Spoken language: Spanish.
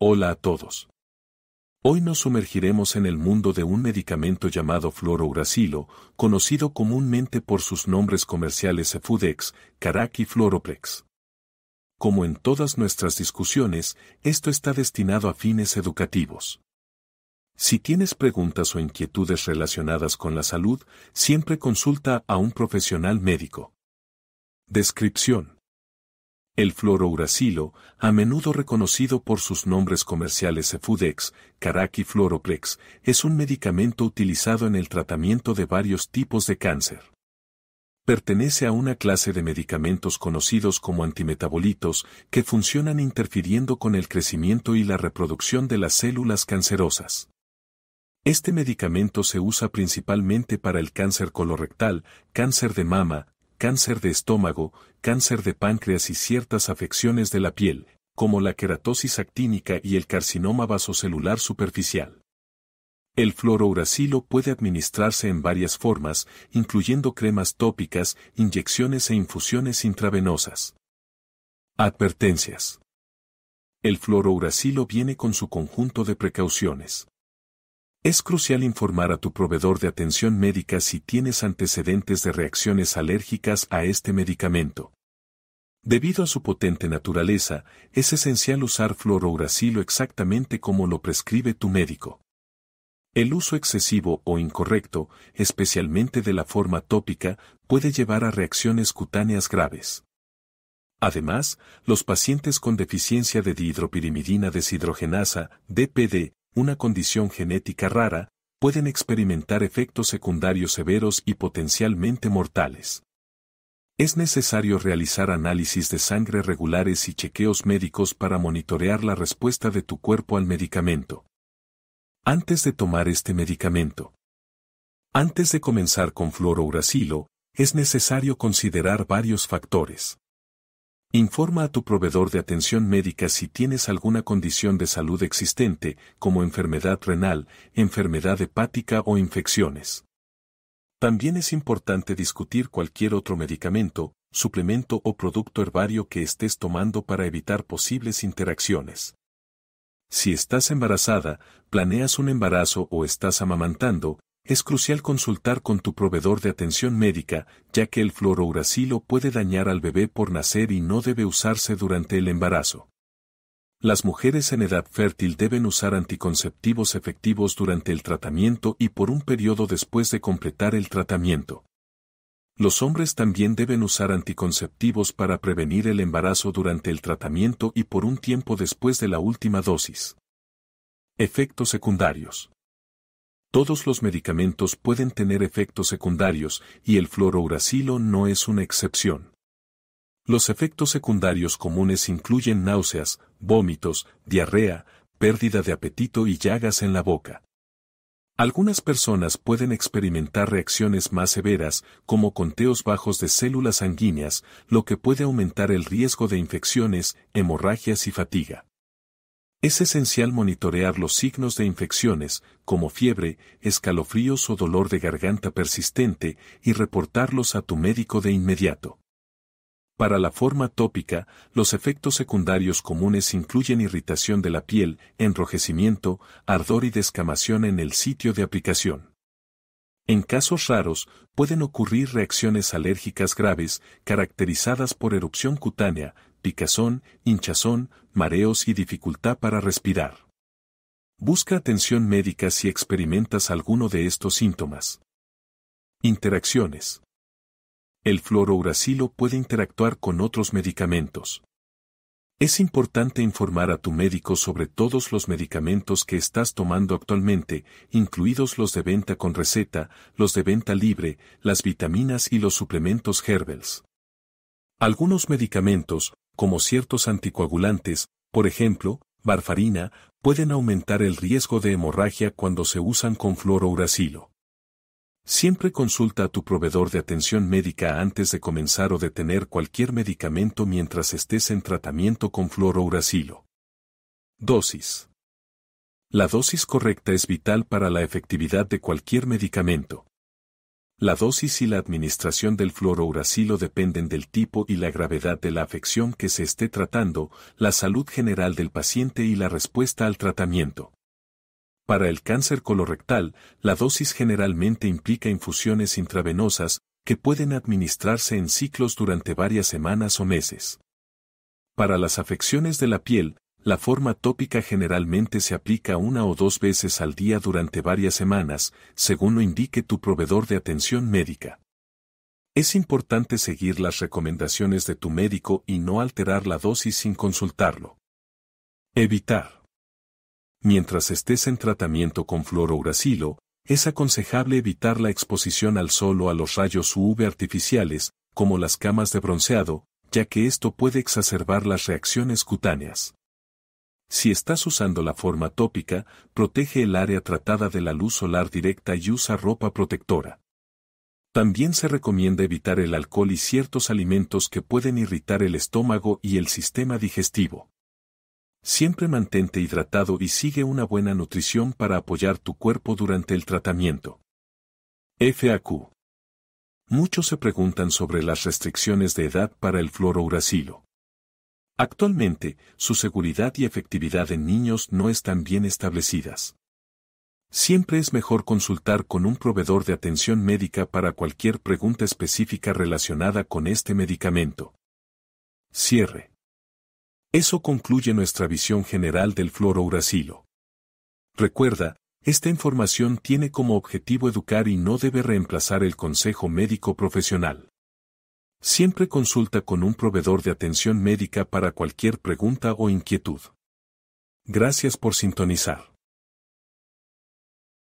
Hola a todos. Hoy nos sumergiremos en el mundo de un medicamento llamado fluorouracilo, conocido comúnmente por sus nombres comerciales Efudex, Carac y FLOROPLEX. Como en todas nuestras discusiones, esto está destinado a fines educativos. Si tienes preguntas o inquietudes relacionadas con la salud, siempre consulta a un profesional médico. Descripción. El fluorouracilo, a menudo reconocido por sus nombres comerciales Efudex, y Fluoroplex, es un medicamento utilizado en el tratamiento de varios tipos de cáncer. Pertenece a una clase de medicamentos conocidos como antimetabolitos que funcionan interfiriendo con el crecimiento y la reproducción de las células cancerosas. Este medicamento se usa principalmente para el cáncer colorectal, cáncer de mama, cáncer de estómago, cáncer de páncreas y ciertas afecciones de la piel, como la queratosis actínica y el carcinoma vasocelular superficial. El fluorouracilo puede administrarse en varias formas, incluyendo cremas tópicas, inyecciones e infusiones intravenosas. Advertencias. El fluorouracilo viene con su conjunto de precauciones. Es crucial informar a tu proveedor de atención médica si tienes antecedentes de reacciones alérgicas a este medicamento. Debido a su potente naturaleza, es esencial usar fluorouracilo exactamente como lo prescribe tu médico. El uso excesivo o incorrecto, especialmente de la forma tópica, puede llevar a reacciones cutáneas graves. Además, los pacientes con deficiencia de dihidropirimidina deshidrogenasa, DPD, una condición genética rara, pueden experimentar efectos secundarios severos y potencialmente mortales. Es necesario realizar análisis de sangre regulares y chequeos médicos para monitorear la respuesta de tu cuerpo al medicamento. Antes de tomar este medicamento. Antes de comenzar con fluorouracilo, es necesario considerar varios factores. Informa a tu proveedor de atención médica si tienes alguna condición de salud existente, como enfermedad renal, enfermedad hepática o infecciones. También es importante discutir cualquier otro medicamento, suplemento o producto herbario que estés tomando para evitar posibles interacciones. Si estás embarazada, planeas un embarazo o estás amamantando, es crucial consultar con tu proveedor de atención médica, ya que el fluorouracilo puede dañar al bebé por nacer y no debe usarse durante el embarazo. Las mujeres en edad fértil deben usar anticonceptivos efectivos durante el tratamiento y por un periodo después de completar el tratamiento. Los hombres también deben usar anticonceptivos para prevenir el embarazo durante el tratamiento y por un tiempo después de la última dosis. Efectos secundarios. Todos los medicamentos pueden tener efectos secundarios y el fluorouracilo no es una excepción. Los efectos secundarios comunes incluyen náuseas, vómitos, diarrea, pérdida de apetito y llagas en la boca. Algunas personas pueden experimentar reacciones más severas, como conteos bajos de células sanguíneas, lo que puede aumentar el riesgo de infecciones, hemorragias y fatiga. Es esencial monitorear los signos de infecciones, como fiebre, escalofríos o dolor de garganta persistente, y reportarlos a tu médico de inmediato. Para la forma tópica, los efectos secundarios comunes incluyen irritación de la piel, enrojecimiento, ardor y descamación en el sitio de aplicación. En casos raros, pueden ocurrir reacciones alérgicas graves, caracterizadas por erupción cutánea, picazón, hinchazón, mareos y dificultad para respirar. Busca atención médica si experimentas alguno de estos síntomas. Interacciones. El fluorouracilo puede interactuar con otros medicamentos. Es importante informar a tu médico sobre todos los medicamentos que estás tomando actualmente, incluidos los de venta con receta, los de venta libre, las vitaminas y los suplementos Herbels. Algunos medicamentos, como ciertos anticoagulantes, por ejemplo, barfarina, pueden aumentar el riesgo de hemorragia cuando se usan con fluorouracilo. Siempre consulta a tu proveedor de atención médica antes de comenzar o detener cualquier medicamento mientras estés en tratamiento con fluorouracilo. Dosis. La dosis correcta es vital para la efectividad de cualquier medicamento. La dosis y la administración del fluorouracilo dependen del tipo y la gravedad de la afección que se esté tratando, la salud general del paciente y la respuesta al tratamiento. Para el cáncer colorectal, la dosis generalmente implica infusiones intravenosas, que pueden administrarse en ciclos durante varias semanas o meses. Para las afecciones de la piel, la forma tópica generalmente se aplica una o dos veces al día durante varias semanas, según lo indique tu proveedor de atención médica. Es importante seguir las recomendaciones de tu médico y no alterar la dosis sin consultarlo. Evitar. Mientras estés en tratamiento con fluorouracilo, es aconsejable evitar la exposición al sol o a los rayos UV artificiales, como las camas de bronceado, ya que esto puede exacerbar las reacciones cutáneas. Si estás usando la forma tópica, protege el área tratada de la luz solar directa y usa ropa protectora. También se recomienda evitar el alcohol y ciertos alimentos que pueden irritar el estómago y el sistema digestivo. Siempre mantente hidratado y sigue una buena nutrición para apoyar tu cuerpo durante el tratamiento. FAQ. Muchos se preguntan sobre las restricciones de edad para el fluorouracilo. Actualmente, su seguridad y efectividad en niños no están bien establecidas. Siempre es mejor consultar con un proveedor de atención médica para cualquier pregunta específica relacionada con este medicamento. Cierre. Eso concluye nuestra visión general del fluorouracilo. Recuerda, esta información tiene como objetivo educar y no debe reemplazar el consejo médico profesional. Siempre consulta con un proveedor de atención médica para cualquier pregunta o inquietud. Gracias por sintonizar.